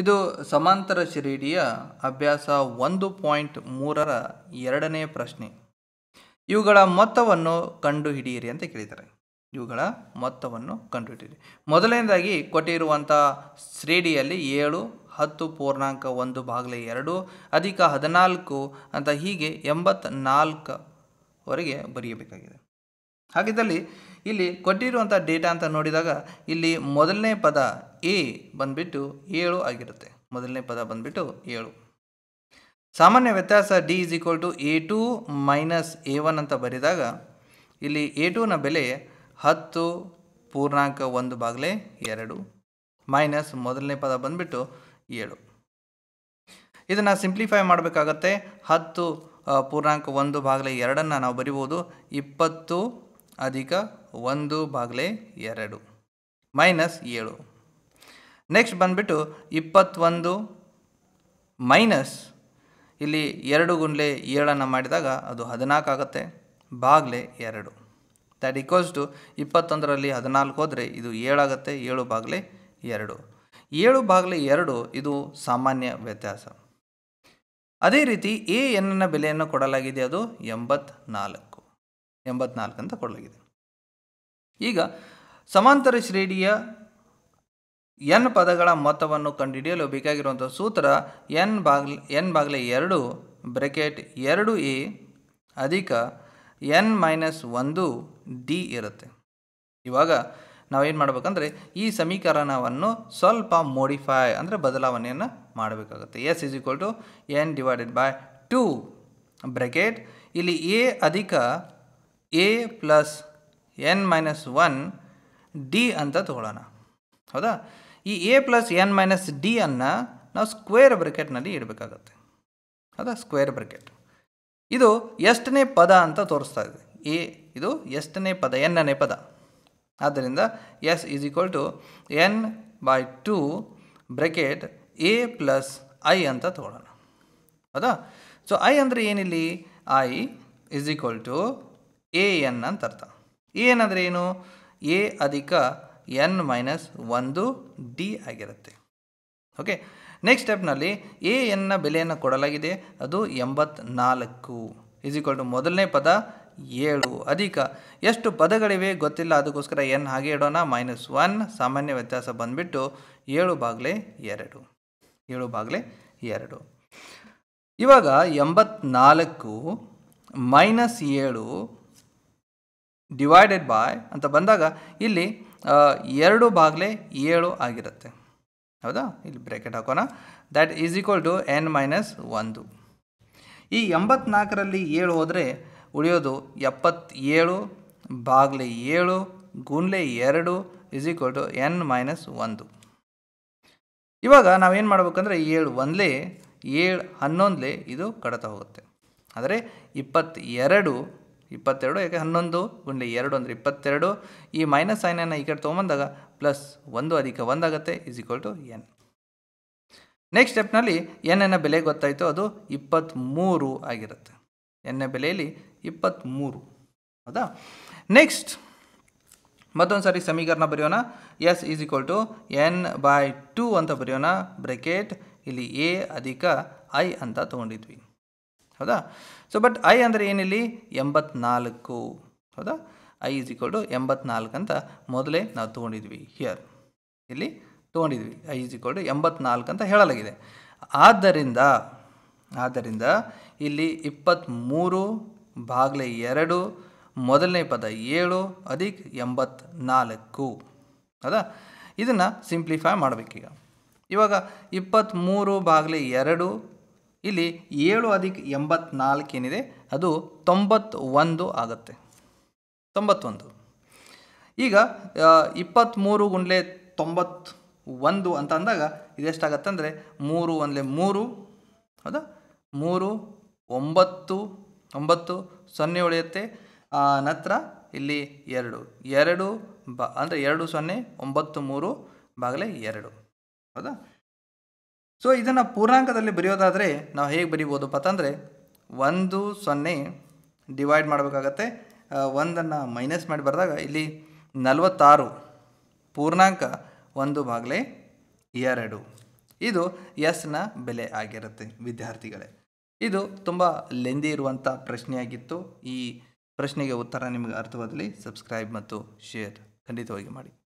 ಇದು ಸಮಾಂತರ ಶಿರೀಡಿಯ ಅಭ್ಯಾಸ ಒಂದು ಪಾಯಿಂಟ್ ಮೂರರ ಎರಡನೇ ಪ್ರಶ್ನೆ ಇವುಗಳ ಮೊತ್ತವನ್ನು ಕಂಡುಹಿಡಿಯಿರಿ ಅಂತ ಕೇಳಿದ್ದಾರೆ ಇವುಗಳ ಮೊತ್ತವನ್ನು ಕಂಡುಹಿಡಿಯಿರಿ ಮೊದಲನೇದಾಗಿ ಕೊಟ್ಟಿರುವಂಥ ಶ್ರೇಡಿಯಲ್ಲಿ ಏಳು ಹತ್ತು ಪೂರ್ಣಾಂಕ ಒಂದು ಬಾಗಿಲೆ ಎರಡು ಅಧಿಕ ಹದಿನಾಲ್ಕು ಅಂತ ಹೀಗೆ ಎಂಬತ್ನಾಲ್ಕವರೆಗೆ ಬರೆಯಬೇಕಾಗಿದೆ ಹಾಗಿದ್ದಲ್ಲಿ ಇಲ್ಲಿ ಕೊಟ್ಟಿರುವಂಥ ಡೇಟಾ ಅಂತ ನೋಡಿದಾಗ ಇಲ್ಲಿ ಮೊದಲನೇ ಪದ ಎ ಬಂದ್ಬಿಟ್ಟು ಏಳು ಆಗಿರುತ್ತೆ ಮೊದಲನೇ ಪದ ಬಂದ್ಬಿಟ್ಟು ಏಳು ಸಾಮಾನ್ಯ ವ್ಯತ್ಯಾಸ D is equal to A two minus A one ಅಂತ ಬರೆದಾಗ ಇಲ್ಲಿ ಎ ಟೂನ ಬೆಲೆ ಹತ್ತು ಪೂರ್ಣಾಂಕ ಒಂದು ಬಾಗಲೇ ಎರಡು ಮೈನಸ್ ಮೊದಲನೇ ಪದ ಬಂದ್ಬಿಟ್ಟು ಏಳು ಇದನ್ನು ಸಿಂಪ್ಲಿಫೈ ಮಾಡಬೇಕಾಗತ್ತೆ ಹತ್ತು ಪೂರ್ಣಾಂಕ ಒಂದು ಬಾಗಲೇ ಎರಡನ್ನು ನಾವು ಬರಿಬೋದು ಇಪ್ಪತ್ತು ಅಧಿಕ ಒಂದು ಬಾಗಲೇ ಎರಡು ಮೈನಸ್ ಏಳು ನೆಕ್ಸ್ಟ್ ಬಂದುಬಿಟ್ಟು ಇಪ್ಪತ್ತೊಂದು ಮೈನಸ್ ಇಲ್ಲಿ ಎರಡು ಗುಂಡ್ಲೆ ಏಳನ್ನು ಮಾಡಿದಾಗ ಅದು ಹದಿನಾಲ್ಕು ಆಗುತ್ತೆ ಬಾಗ್ಲೆ ಎರಡು ದ್ಯಾಟ್ ಈಕ್ವಲ್ಸ್ ಟು ಇಪ್ಪತ್ತೊಂದರಲ್ಲಿ ಹದಿನಾಲ್ಕು ಹೋದರೆ ಇದು ಏಳಾಗತ್ತೆ ಏಳು ಬಾಗ್ಲೆ ಎರಡು ಏಳು ಬಾಗ್ಲೆ ಎರಡು ಇದು ಸಾಮಾನ್ಯ ವ್ಯತ್ಯಾಸ ಅದೇ ರೀತಿ ಎ ಎನ್ನ ಬೆಲೆಯನ್ನು ಕೊಡಲಾಗಿದೆ ಅದು ಎಂಬತ್ನಾಲ್ಕು ಎಂಬತ್ನಾಲ್ಕು ಅಂತ ಕೊಡಲಾಗಿದೆ ಈಗ ಸಮಾಂತರ ಶ್ರೇಣಿಯ ಎನ್ ಪದಗಳ ಮೊತ್ತವನ್ನು ಕಂಡುಹಿಡಿಯಲು ಬೇಕಾಗಿರುವಂಥ ಸೂತ್ರ ಎನ್ ಬಾಗ್ಲ ಎನ್ ಬಾಗ್ಲೆ ಎರಡು ಬ್ರೆಕೆಟ್ ಎರಡು ಎ ಅಧಿಕ ಎನ್ ಮೈನಸ್ ಒಂದು ಡಿ ಇರುತ್ತೆ ಇವಾಗ ನಾವೇನು ಮಾಡಬೇಕಂದ್ರೆ ಈ ಸಮೀಕರಣವನ್ನು ಸ್ವಲ್ಪ ಮೋಡಿಫೈ ಅಂದರೆ ಬದಲಾವಣೆಯನ್ನು ಮಾಡಬೇಕಾಗುತ್ತೆ S is equal to N divided by two bracket ಇಲ್ಲಿ ಎ ಅಧಿಕ A plus N minus one D ಅಂತ ತಗೊಳ್ಳೋಣ ಹೌದಾ ಈ A plus N minus D ಅನ್ನು ನಾವು ಸ್ಕ್ವೇರ್ ಬ್ರಿಕೆಟ್ನಲ್ಲಿ ಇಡಬೇಕಾಗತ್ತೆ ಅದ ಸ್ಕ್ವೇರ್ ಬ್ರಿಕೆಟ್ ಇದು ಎಷ್ಟನೇ ಪದ ಅಂತ ತೋರಿಸ್ತಾ ಇದೆ ಎ ಇದು ಎಷ್ಟನೇ ಪದ ಎನ್ನನೇ ಪದ ಆದ್ದರಿಂದ S is equal to N by two bracket A plus I ಅಂತ ತಗೊಳ್ಳೋಣ ಹೌದಾ ಸೊ ಐ ಅಂದರೆ ಏನಿಲ್ಲಿ I is equal to A N ಅಂತ ಅರ್ಥ ಎ ಏನಂದರೆ ಏನು ಎ ಅಧಿಕ ಎನ್ ಮೈನಸ್ ಒಂದು ಡಿ ಆಗಿರುತ್ತೆ ಓಕೆ ನೆಕ್ಸ್ಟ್ ಸ್ಟೆಪ್ನಲ್ಲಿ ಎ ಎನ್ನ ಬೆಲೆಯನ್ನು ಕೊಡಲಾಗಿದೆ ಅದು ಎಂಬತ್ನಾಲ್ಕು ಇಸ್ ಈಕ್ವಲ್ ಟು ಮೊದಲನೇ ಪದ ಏಳು ಅಧಿಕ ಎಷ್ಟು ಪದಗಳಿವೆ ಗೊತ್ತಿಲ್ಲ ಅದಕ್ಕೋಸ್ಕರ ಎನ್ ಹಾಗೆ ಇಡೋಣ ಮೈನಸ್ ಒನ್ ಸಾಮಾನ್ಯ ವ್ಯತ್ಯಾಸ ಬಂದುಬಿಟ್ಟು ಏಳು ಬಾಗಿಲೆ ಎರಡು ಏಳು ಬಾಗಿಲೆ ಎರಡು ಇವಾಗ ಎಂಬತ್ನಾಲ್ಕು ಮೈನಸ್ ಏಳು ಡಿವೈಡೆಡ್ ಬಾಯ್ ಅಂತ ಬಂದಾಗ ಇಲ್ಲಿ ಎರಡು ಬಾಗ್ಲೆ ಏಳು ಆಗಿರುತ್ತೆ ಹೌದಾ ಇಲ್ಲಿ ಬ್ರೇಕೆಟ್ ಹಾಕೋಣ that is equal to N minus ಒಂದು ಈ ಎಂಬತ್ನಾಲ್ಕರಲ್ಲಿ ಏಳು ಹೋದರೆ ಉಳಿಯೋದು ಎಪ್ಪತ್ತೇಳು ಬಾಗ್ಲೆ ಏಳು ಗುಂಡ್ಲೆ ಎರಡು is equal to N minus ಒಂದು ಇವಾಗ ನಾವೇನು ಮಾಡ್ಬೇಕಂದ್ರೆ ಏಳು ಒಂದಲೇ ಏಳು ಹನ್ನೊಂದಲೇ ಇದು ಕಡತ ಹೋಗುತ್ತೆ ಆದರೆ ಇಪ್ಪತ್ತೆರಡು ಇಪ್ಪತ್ತೆರಡು ಯಾಕೆ ಹನ್ನೊಂದು ಗುಂಡೆ ಎರಡು ಅಂದರೆ ಇಪ್ಪತ್ತೆರಡು ಈ ಮೈನಸ್ ಸೈನನ್ನು ಈ ಕಡೆ ತೊಗೊಂಬಂದಾಗ ಪ್ಲಸ್ ಒಂದು ಅಧಿಕ ಒಂದಾಗತ್ತೆ is equal to N next ಸ್ಟೆಪ್ನಲ್ಲಿ ಎನ್ನ ಬೆಲೆ ಗೊತ್ತಾಯಿತು ಅದು ಇಪ್ಪತ್ತ್ಮೂರು ಆಗಿರುತ್ತೆ ಎನ್ನ ಬೆಲೆಯಲ್ಲಿ ಇಪ್ಪತ್ತ್ಮೂರು ಹೌದಾ ನೆಕ್ಸ್ಟ್ ಮತ್ತೊಂದು ಸಾರಿ ಸಮೀಕರಣ ಬರೆಯೋಣ S is equal to N by two ಅಂತ ಬರೆಯೋಣ ಬ್ರೆಕೆಟ್ ಇಲ್ಲಿ ಎ ಅಧಿಕ ಐ ಅಂತ ತೊಗೊಂಡಿದ್ವಿ ಹೌದಾ ಸೊ ಬಟ್ ಐ ಅಂದರೆ ಏನಿಲ್ಲಿ ಎಂಬತ್ನಾಲ್ಕು ಹೌದಾ ಐ ಇಸ್ ಈಕ್ವಲ್ ಟು ಎಂಬತ್ನಾಲ್ಕು ಅಂತ ಮೊದಲೇ ನಾವು ತೊಗೊಂಡಿದ್ವಿ ಹಿಯರ್ ಇಲ್ಲಿ ತೊಗೊಂಡಿದ್ವಿ ಐ ಇಸ್ ಈಕ್ವಲ್ ಟು ಎಂಬತ್ನಾಲ್ಕು ಅಂತ ಹೇಳಲಾಗಿದೆ ಆದ್ದರಿಂದ ಆದ್ದರಿಂದ ಇಲ್ಲಿ ಇಪ್ಪತ್ತ್ಮೂರು ಬಾಗಿಲೆ ಎರಡು ಮೊದಲನೇ ಪದ ಏಳು ಅದಕ್ಕೆ ಎಂಬತ್ನಾಲ್ಕು ಹೌದಾ ಇದನ್ನು ಸಿಂಪ್ಲಿಫೈ ಮಾಡಬೇಕೀಗ ಇವಾಗ ಇಪ್ಪತ್ತ್ಮೂರು ಬಾಗಿಲೆ ಎರಡು ಇಲ್ಲಿ ಏಳು ಅಧಿಕ ಎಂಬತ್ನಾಲ್ಕು ಏನಿದೆ ಅದು ತೊಂಬತ್ತೊಂದು ಆಗುತ್ತೆ ತೊಂಬತ್ತೊಂದು ಈಗ ಇಪ್ಪತ್ತ್ಮೂರು ಗುಂಡ್ಲೆ ತೊಂಬತ್ತು ಒಂದು ಅಂತ ಅಂದಾಗ ಇದೆಷ್ಟಾಗತ್ತೆ ಅಂದರೆ ಮೂರು ಒಂದ್ಲೆ ಮೂರು ಹೌದಾ ಮೂರು ಒಂಬತ್ತು ಒಂಬತ್ತು ಸೊನ್ನೆ ಉಳಿಯುತ್ತೆ ನಂತರ ಇಲ್ಲಿ ಎರಡು ಎರಡು ಬ ಅಂದರೆ ಎರಡು ಸೊನ್ನೆ ಒಂಬತ್ತು ಮೂರು ಬಾಗಲೇ ಎರಡು ಹೌದಾ ಸೊ ಇದನ್ನು ಪೂರ್ಣಾಂಕದಲ್ಲಿ ಬರೆಯೋದಾದರೆ ನಾವು ಹೇಗೆ ಬರಿಬೋದಪ್ಪ ಅಂತಂದರೆ ಒಂದು ಸೊನ್ನೆ ಡಿವೈಡ್ ಮಾಡಬೇಕಾಗತ್ತೆ ಒಂದನ್ನು ಮೈನಸ್ ಮಾಡಿ ಬರೆದಾಗ ಇಲ್ಲಿ ನಲವತ್ತಾರು ಪೂರ್ಣಾಂಕ ಒಂದು ಬಾಗಲೇ ಎರಡು ಇದು ಎಸ್ನ ಬೆಲೆ ಆಗಿರುತ್ತೆ ವಿದ್ಯಾರ್ಥಿಗಳೇ ಇದು ತುಂಬ ಲೆಂದಿ ಇರುವಂಥ ಪ್ರಶ್ನೆಯಾಗಿತ್ತು ಈ ಪ್ರಶ್ನೆಗೆ ಉತ್ತರ ನಿಮಗೆ ಅರ್ಥವಾದಲ್ಲಿ ಸಬ್ಸ್ಕ್ರೈಬ್ ಮತ್ತು ಶೇರ್ ಖಂಡಿತವಾಗಿ ಮಾಡಿ